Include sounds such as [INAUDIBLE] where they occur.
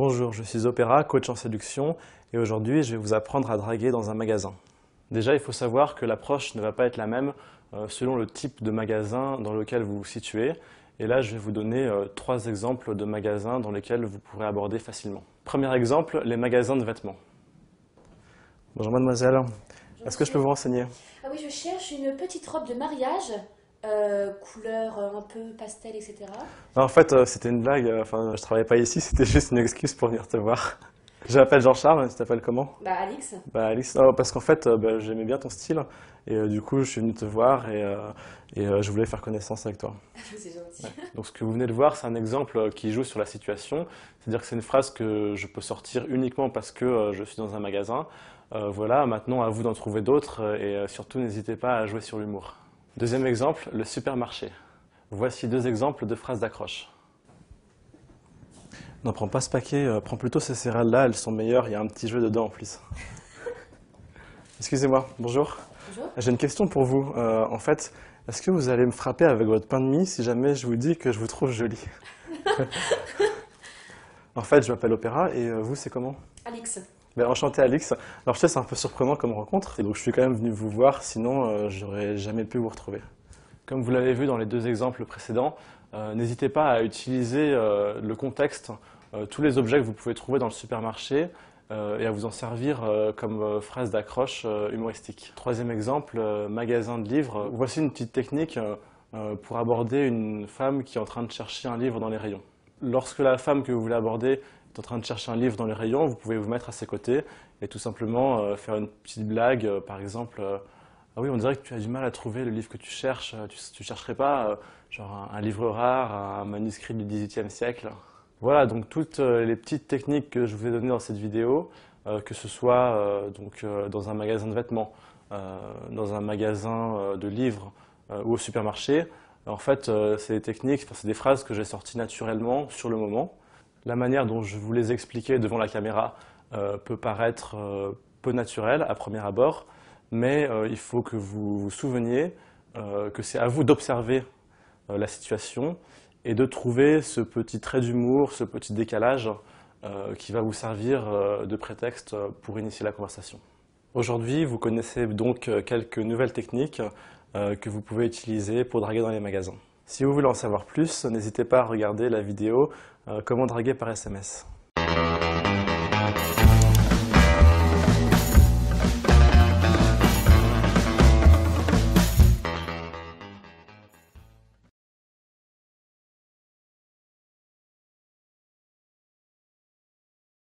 Bonjour, je suis Opéra, coach en séduction, et aujourd'hui je vais vous apprendre à draguer dans un magasin. Déjà, il faut savoir que l'approche ne va pas être la même euh, selon le type de magasin dans lequel vous vous situez. Et là, je vais vous donner euh, trois exemples de magasins dans lesquels vous pourrez aborder facilement. Premier exemple, les magasins de vêtements. Bonjour mademoiselle, est-ce que je peux vous renseigner Ah oui, je cherche une petite robe de mariage euh, couleur euh, un peu pastel, etc. Bah, en fait, euh, c'était une blague. Enfin, je travaillais pas ici, [LAUGHS] c'était juste une excuse pour venir te voir. m'appelle Jean-Charles, tu t'appelles comment Bah Alix. Bah Alix, oh, parce qu'en fait, bah, j'aimais bien ton style et du coup, je suis venu te voir et, je voulais faire connaissance avec toi. [LAUGHS] c'est gentil. Donc ce que vous venez de voir, c'est un exemple qui joue sur la situation, c'est-à-dire que c'est une phrase que je peux sortir uniquement parce que je suis dans un magasin. voilà, maintenant à vous d'en trouver d'autres et surtout n'hésitez pas à jouer sur l'humour. Deuxième exemple, le supermarché. Voici deux exemples de phrases d'accroche. Non, prends pas ce paquet, euh, prends plutôt ces céréales-là, elles sont meilleures, il y a un petit jeu dedans en plus. [LAUGHS] Excusez-moi, bonjour. Bonjour. J'ai une question pour vous. Euh, en fait, est-ce que vous allez me frapper avec votre pain de mie si jamais je vous dis que je vous trouve jolie [LAUGHS] En fait, je m'appelle Opéra et euh, vous, c'est comment Alix enchanté Alix. Alors je sais, c'est un peu surprenant comme rencontre, et donc je suis quand même venu vous voir, sinon je euh, j'aurais jamais pu vous retrouver. Comme vous l'avez vu dans les deux exemples précédents, euh, n'hésitez pas à utiliser euh, le contexte, tous les objets que vous pouvez trouver dans le supermarché, et à vous en servir comme phrase d'accroche humoristique. Troisième exemple, magasin de livres. Voici une petite technique pour aborder une femme qui est en train de chercher un livre dans les rayons lorsque la femme que vous voulez aborder est en train de chercher un livre dans les rayons, vous pouvez vous mettre à ses côtés et tout simplement euh, faire une petite blague, euh, par exemple, euh, ah oui, on dirait que tu as du mal à trouver le livre que tu cherches, tu ne chercherais pas genre un, livre rare, un manuscrit du XVIIIe siècle. Voilà, donc toutes les petites techniques que je vous ai données dans cette vidéo, que ce soit donc, dans un magasin de vêtements, dans un magasin de livres ou au supermarché, en fait, euh, c'est des techniques, c'est des phrases que j'ai sorties naturellement sur le moment. La manière dont je vous les expliquais devant la caméra euh, peut paraître euh, peu naturelle à premier abord, mais il faut que vous vous souveniez que c'est à vous d'observer la situation et de trouver ce petit trait d'humour, ce petit décalage qui va vous servir de prétexte pour initier la conversation. Aujourd'hui, vous connaissez donc euh, quelques nouvelles techniques euh, que vous pouvez utiliser pour draguer dans les magasins. Si vous voulez en savoir plus, n'hésitez pas à regarder la vidéo euh, Comment draguer par SMS ».